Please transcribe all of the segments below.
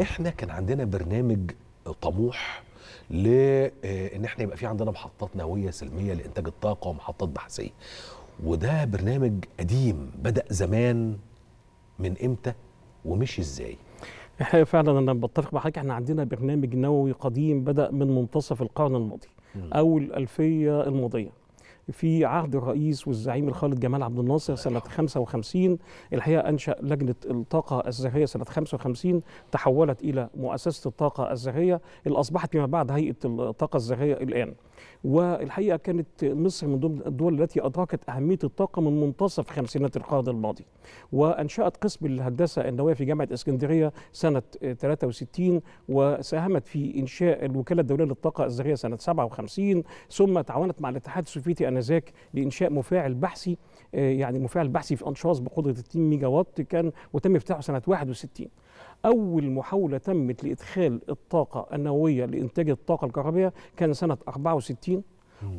احنا كان عندنا برنامج طموح لان آه، احنا يبقى في عندنا محطات نوويه سلميه لانتاج الطاقه ومحطات بحثيه وده برنامج قديم بدا زمان من امتى ومشي ازاي الحقيقه فعلا انا بتفق مع حضرتك احنا عندنا برنامج نووي قديم بدا من منتصف القرن الماضي او الالفيه الماضيه في عهد الرئيس والزعيم الخالد جمال عبد الناصر سنة 55 الحقيقة أنشأ لجنة الطاقة الذرية سنة 55 تحولت إلى مؤسسة الطاقة الذرية اللي أصبحت فيما بعد هيئة الطاقة الذرية الآن والحقيقة كانت مصر من ضمن الدول التي أدركت أهمية الطاقة من منتصف خمسينات القرن الماضي وأنشأت قسم الهندسة النووية في جامعة اسكندرية سنة 63 وساهمت في إنشاء الوكالة الدولية للطاقة الذرية سنة 57 ثم تعاونت مع الاتحاد السوفيتي أن آنذاك لإنشاء مفاعل بحثي آه، يعني مفاعل بحثي في أنشاز بقدرة 60 ميجا وات كان وتم افتتاحه سنة 61 أول محاولة تمت لإدخال الطاقة النووية لإنتاج الطاقة الكهربائية كان سنة 64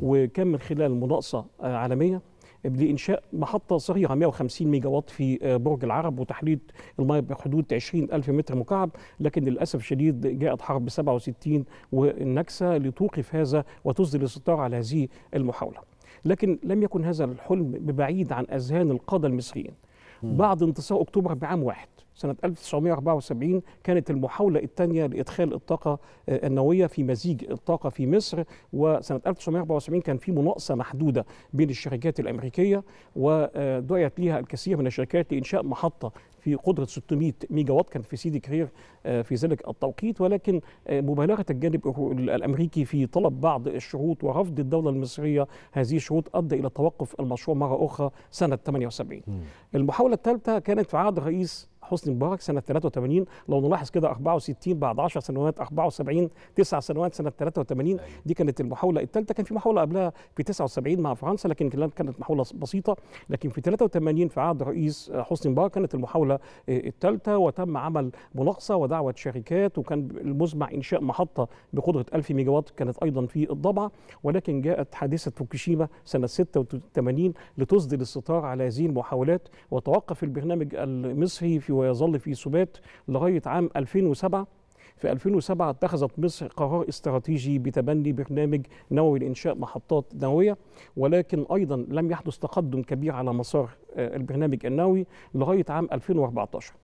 وكان من خلال مناقصة آه، عالمية لإنشاء محطة صغيرة 150 ميجا وات في آه، برج العرب وتحليل الماء بحدود 20 ألف متر مكعب لكن للأسف الشديد جاءت حرب 67 والنكسة لتوقف هذا وتسدل الستار على هذه المحاولة لكن لم يكن هذا الحلم ببعيد عن أذهان القادة المصريين بعد انتصار أكتوبر بعام واحد سنة 1974 كانت المحاولة الثانية لإدخال الطاقة آه، النووية في مزيج الطاقة في مصر وسنة 1974 كان في مناقصة محدودة بين الشركات الأمريكية ودعيت ليها الكثير من الشركات لإنشاء محطة في قدرة 600 ميجا وات كانت في سيدي كرير آه، في ذلك التوقيت ولكن آه، مبالغة الجانب الأمريكي في طلب بعض الشروط ورفض الدولة المصرية هذه الشروط أدى إلى توقف المشروع مرة أخرى سنة 78 المحاولة الثالثة كانت في عهد الرئيس حسني مبارك سنه 83 لو نلاحظ كده 64 بعد 10 سنوات 74 9 سنوات سنه 83 أيوة. دي كانت المحاوله الثالثه كان في محاوله قبلها في 79 مع فرنسا لكن كانت محاوله بسيطه لكن في 83 في عهد الرئيس حسني مبارك كانت المحاوله آه، الثالثه وتم عمل مناقصه ودعوه شركات وكان المزمع انشاء محطه بقدره 1000 ميجا وات كانت ايضا في الضبعه ولكن جاءت حادثه فوكوشيما سنه 86 لتسدل الستار على هذه المحاولات وتوقف البرنامج المصري في ويظل في سبات لغاية عام 2007 في 2007 اتخذت مصر قرار استراتيجي بتبني برنامج نووي لإنشاء محطات نووية ولكن أيضا لم يحدث تقدم كبير على مسار آه، البرنامج النووي لغاية عام 2014